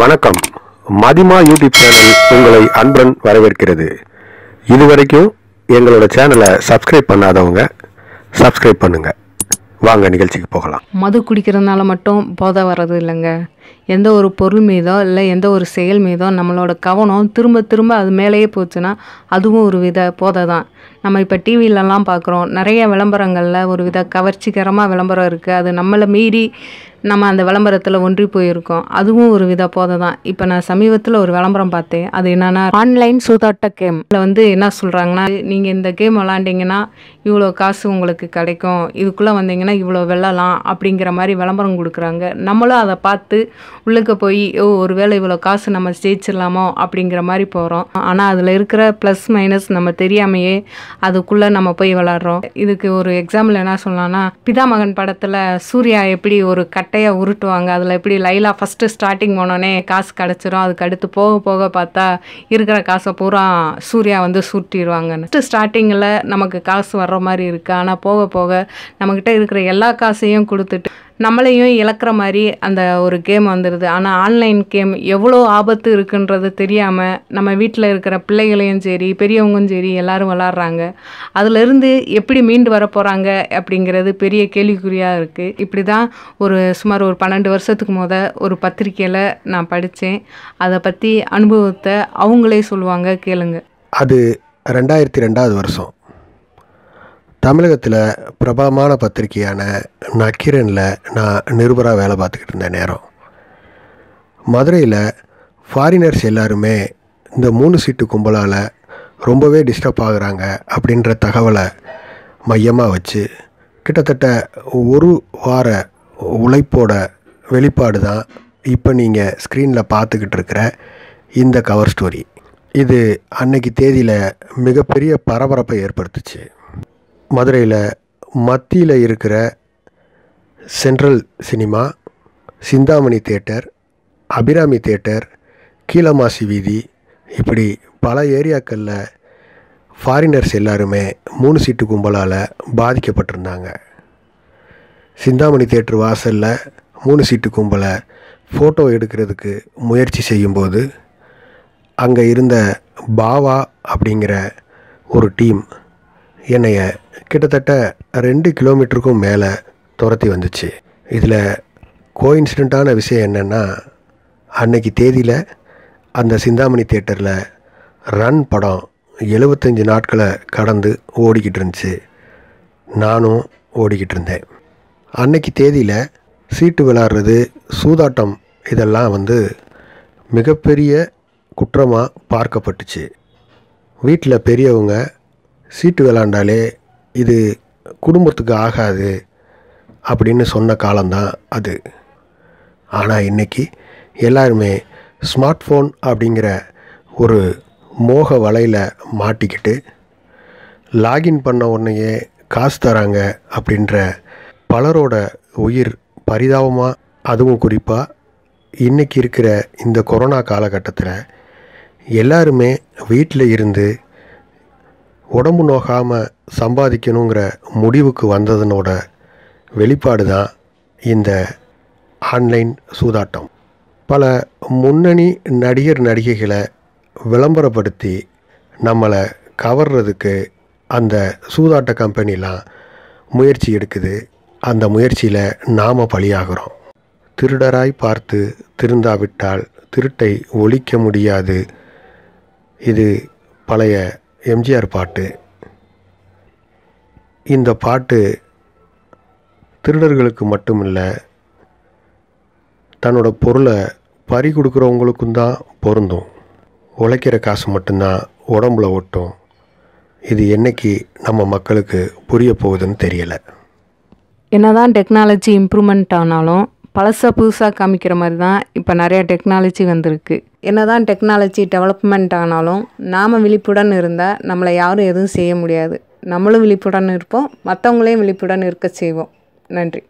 வணக்கம் மதிமா YouTube channel உங்களை அன்புடன் வரவேற்கிறது இது வரைக்கும் எங்களோட சேனலை சப்ஸ்கிரைப் பண்ணாதவங்க சப்ஸ்கிரைப் பண்ணுங்க வாங்க நிகழ்ச்சிக்கு போகலாம் மது குடிக்கிறதுனால மட்டும் போதை வர்றது இல்லைங்க எந்த ஒரு பொருள் மீதோ இல்லை எந்த ஒரு செயல் மீதோ நம்மளோட கவனம் திரும்ப திரும்ப அது மேலேயே போச்சுன்னா அதுவும் ஒரு வித போதை தான் நம்ம இப்போ டிவிலெலாம் பார்க்குறோம் நிறைய விளம்பரங்களில் ஒரு வித கவர்ச்சிகரமாக விளம்பரம் இருக்குது அது நம்மளை மீறி நம்ம அந்த விளம்பரத்தில் ஒன்றி போயிருக்கோம் அதுவும் ஒரு வித போதை தான் இப்போ நான் சமீபத்தில் ஒரு விளம்பரம் பார்த்தேன் அது என்னென்னா ஆன்லைன் சூதாட்ட கேம் இதில் வந்து என்ன சொல்கிறாங்கன்னா நீங்கள் இந்த கேம் விளாண்டிங்கன்னா இவ்வளோ காசு உங்களுக்கு கிடைக்கும் இதுக்குள்ளே வந்தீங்கன்னா இவ்வளோ வெள்ளலாம் அப்படிங்கிற மாதிரி விளம்பரம் கொடுக்குறாங்க நம்மளும் அதை பார்த்து உள்ளுக்கு போய் ஓ ஒரு வேளை இவ்வளோ காசு நம்ம ஜெயிச்சிடலாமோ அப்படிங்கிற மாதிரி போகிறோம் ஆனால் அதில் இருக்கிற ப்ளஸ் மைனஸ் நம்ம தெரியாமையே அதுக்குள்ளே நம்ம போய் விளாட்றோம் இதுக்கு ஒரு எக்ஸாம்பிள் என்ன சொல்லலாம்னா பிதாமகன் படத்தில் சூர்யா எப்படி ஒரு கட்டையாக உருட்டுவாங்க அதில் எப்படி லைலா ஃபஸ்ட்டு ஸ்டார்டிங் போனோடனே காசு கிடச்சிரும் அதுக்கு அடுத்து போக போக பார்த்தா இருக்கிற காசை பூரா சூர்யா வந்து சுட்டிடுவாங்கன்னு ஃபஸ்ட்டு ஸ்டார்டிங்கில் நமக்கு காசு வர்ற மாதிரி இருக்குது ஆனால் போக போக நம்மக்கிட்ட இருக்கிற எல்லா காசையும் கொடுத்துட்டு நம்மளையும் இழக்கிற மாதிரி அந்த ஒரு கேம் வந்துடுது ஆனால் ஆன்லைன் கேம் எவ்வளோ ஆபத்து இருக்குன்றது தெரியாமல் நம்ம வீட்டில் இருக்கிற பிள்ளைகளையும் சரி பெரியவங்களும் சரி எல்லோரும் விளாட்றாங்க அதுலேருந்து எப்படி மீண்டு வர போகிறாங்க அப்படிங்கிறது பெரிய கேள்விக்குறியாக இருக்குது இப்படி தான் ஒரு சுமார் ஒரு பன்னெண்டு வருஷத்துக்கு முத ஒரு பத்திரிக்கையில் நான் படித்தேன் அதை பற்றி அனுபவத்தை அவங்களே சொல்லுவாங்க கேளுங்க அது ரெண்டாயிரத்தி ரெண்டாவது வருஷம் தமிழகத்தில் பிரபலமான பத்திரிகையான நக்கிரனில் நான் நிருபராக வேலை பார்த்துக்கிட்டு இருந்த நேரம் மதுரையில் ஃபாரினர்ஸ் எல்லாருமே இந்த மூணு சீட்டு கும்பலால் ரொம்பவே டிஸ்டர்ப் ஆகுறாங்க அப்படின்ற தகவலை மையமாக வச்சு கிட்டத்தட்ட ஒரு வார உழைப்போட வெளிப்பாடு தான் இப்போ நீங்கள் ஸ்க்ரீனில் பார்த்துக்கிட்டு இருக்கிற இந்த கவர் ஸ்டோரி இது அன்னைக்கு தேதியில் மிகப்பெரிய பரபரப்பை ஏற்படுத்துச்சு மதுரையில் மத்தியில் இருக்கிற central cinema Chintamani theatre Abirami theatre Keezhamasi வீதி இப்படி பல ஏரியாக்களில் ஃபாரினர்ஸ் எல்லாருமே மூணு சீட்டு கும்பலால் பாதிக்கப்பட்டிருந்தாங்க சிந்தாமணி தேட்டர் வாசலில் மூணு சீட்டு கும்பலை ஃபோட்டோ எடுக்கிறதுக்கு முயற்சி செய்யும்போது அங்கே இருந்த பாவா அப்படிங்கிற ஒரு டீம் என்னைய கிட்டத்தட்ட ரெண்டு கிலோமீட்டருக்கும் மேலே துரத்தி வந்துச்சு இதில் கோயின்சிடெண்ட்டான விஷயம் என்னென்னா அன்னைக்கு தேதியில் அந்த சிந்தாமணி தேட்டரில் ரன் படம் எழுபத்தஞ்சி நாட்களை கடந்து ஓடிக்கிட்டு இருந்துச்சு நானும் ஓடிக்கிட்டு இருந்தேன் அன்னைக்கு தேதியில் சீட்டு விளாடுறது சூதாட்டம் இதெல்லாம் வந்து மிகப்பெரிய குற்றமாக பார்க்கப்பட்டுச்சு வீட்டில் பெரியவங்க சீட்டு விளாண்டாலே இது குடும்பத்துக்கு ஆகாது அப்படின்னு சொன்ன காலம்தான் அது ஆனால் இன்றைக்கி எல்லாருமே ஸ்மார்ட் ஃபோன் அப்படிங்கிற ஒரு மோக வலையில் மாட்டிக்கிட்டு லாகின் பண்ண உடனேயே காசு தராங்க அப்படின்ற பலரோட உயிர் பரிதாபமாக அதுவும் குறிப்பாக இன்றைக்கி இருக்கிற இந்த கொரோனா காலகட்டத்தில் எல்லாருமே வீட்டில் இருந்து உடம்பு நோகாமல் சம்பாதிக்கணுங்கிற முடிவுக்கு வந்ததனோட வெளிப்பாடு தான் இந்த ஆன்லைன் சூதாட்டம் பல முன்னணி நடிகர் நடிகைகளை விளம்பரப்படுத்தி நம்மளை கவர்றதுக்கு அந்த சூதாட்ட கம்பெனிலாம் முயற்சி எடுக்குது அந்த முயற்சியில் நாம் பலியாகிறோம் திருடராய் பார்த்து திருந்தாவிட்டால் திருட்டை ஒழிக்க முடியாது இது பழைய எம்ஜிஆர் பாட்டு இந்த பாட்டு திருடர்களுக்கு மட்டும் இல்லை தன்னோட பொருளை பறி கொடுக்குறவங்களுக்கும் தான் பொருந்தும் உழைக்கிற காசு மட்டும்தான் உடம்புல ஓட்டும் இது என்றைக்கு நம்ம மக்களுக்கு புரிய போகுதுன்னு தெரியலை என்னதான் டெக்னாலஜி இம்ப்ரூவ்மெண்ட் ஆனாலும் பழசாக புதுசாக காமிக்கிற மாதிரி தான் இப்போ நிறையா டெக்னாலஜி வந்திருக்கு என்ன தான் டெக்னாலஜி டெவலப்மெண்ட் ஆனாலும் நாம் விழிப்புடன் இருந்தால் நம்மளை யாரும் எதுவும் செய்ய முடியாது நம்மளும் விழிப்புடன் இருப்போம் மற்றவங்களையும் விழிப்புடன் இருக்க செய்வோம் நன்றி